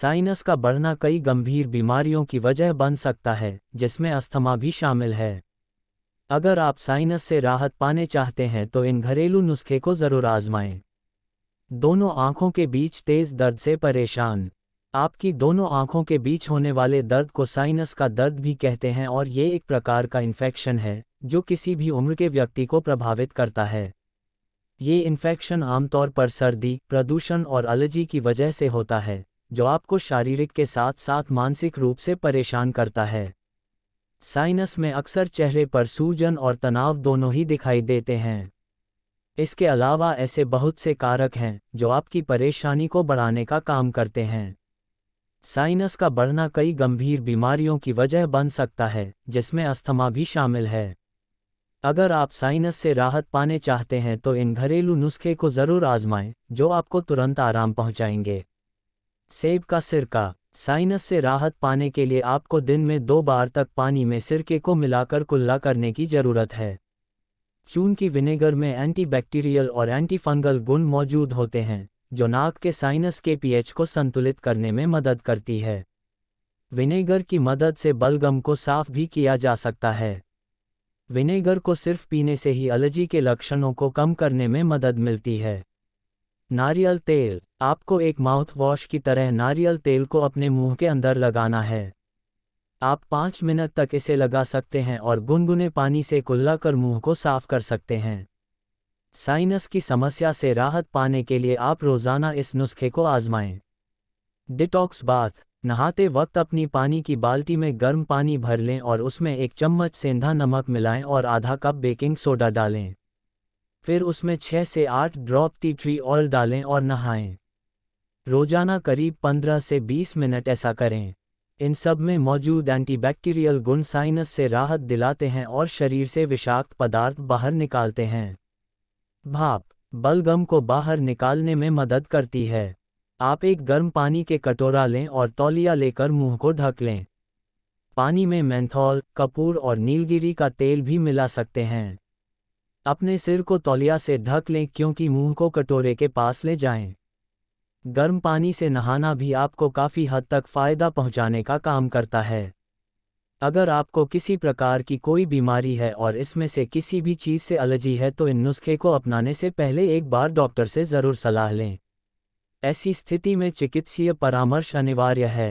Sinus का बढ़ना कई गंभीर बीमारियों की वजह बन सकता है जिसमें अस्थमा भी शामिल है अगर आप साइनस से राहत पाने चाहते हैं तो इन घरेलू नुस्खे को ज़रूर आजमाएं दोनों आंखों के बीच तेज़ दर्द से परेशान आपकी दोनों आंखों के बीच होने वाले दर्द को साइनस का दर्द भी कहते हैं और ये एक प्रकार का इन्फेक्शन है जो किसी भी उम्र के व्यक्ति को प्रभावित करता है ये इन्फेक्शन आमतौर पर सर्दी प्रदूषण और एलर्जी की वजह से होता है जो आपको शारीरिक के साथ साथ मानसिक रूप से परेशान करता है साइनस में अक्सर चेहरे पर सूजन और तनाव दोनों ही दिखाई देते हैं इसके अलावा ऐसे बहुत से कारक हैं जो आपकी परेशानी को बढ़ाने का काम करते हैं साइनस का बढ़ना कई गंभीर बीमारियों की वजह बन सकता है जिसमें अस्थमा भी शामिल है अगर आप साइनस से राहत पाने चाहते हैं तो इन घरेलू नुस्खे को ज़रूर आजमाएं जो आपको तुरंत आराम पहुंचाएंगे सेब का सिरका साइनस से राहत पाने के लिए आपको दिन में दो बार तक पानी में सिरके को मिलाकर कुल्ला करने की जरूरत है चून की विनेगर में एंटीबैक्टीरियल और एंटीफंगल गुण मौजूद होते हैं जो नाक के साइनस के पीएच को संतुलित करने में मदद करती है विनेगर की मदद से बलगम को साफ भी किया जा सकता है विनेगर को सिर्फ पीने से ही एलर्जी के लक्षणों को कम करने में मदद मिलती है नारियल तेल आपको एक माउथ वॉश की तरह नारियल तेल को अपने मुंह के अंदर लगाना है आप पाँच मिनट तक इसे लगा सकते हैं और गुनगुने पानी से कुल्ला कर मुंह को साफ कर सकते हैं साइनस की समस्या से राहत पाने के लिए आप रोज़ाना इस नुस्खे को आजमाएं डिटॉक्स बाथ नहाते वक्त अपनी पानी की बाल्टी में गर्म पानी भर लें और उसमें एक चम्मच सेंधा नमक मिलाएं और आधा कप बेकिंग सोडा डालें फिर उसमें छह से आठ ड्रॉप टी ट्री ऑयल डालें और नहाएं। रोजाना करीब पंद्रह से बीस मिनट ऐसा करें इन सब में मौजूद एंटीबैक्टीरियल गुण साइनस से राहत दिलाते हैं और शरीर से विषाक्त पदार्थ बाहर निकालते हैं भाप बलगम को बाहर निकालने में मदद करती है आप एक गर्म पानी के कटोरा लें और तौलिया लेकर मुंह को ढक लें पानी में मैंथॉल कपूर और नीलगिरी का तेल भी मिला सकते हैं अपने सिर को तौलिया से ढक लें क्योंकि मुंह को कटोरे के पास ले जाएं। गर्म पानी से नहाना भी आपको काफ़ी हद तक फ़ायदा पहुंचाने का काम करता है अगर आपको किसी प्रकार की कोई बीमारी है और इसमें से किसी भी चीज़ से एलर्जी है तो इन नुस्खे को अपनाने से पहले एक बार डॉक्टर से ज़रूर सलाह लें ऐसी स्थिति में चिकित्सीय परामर्श अनिवार्य है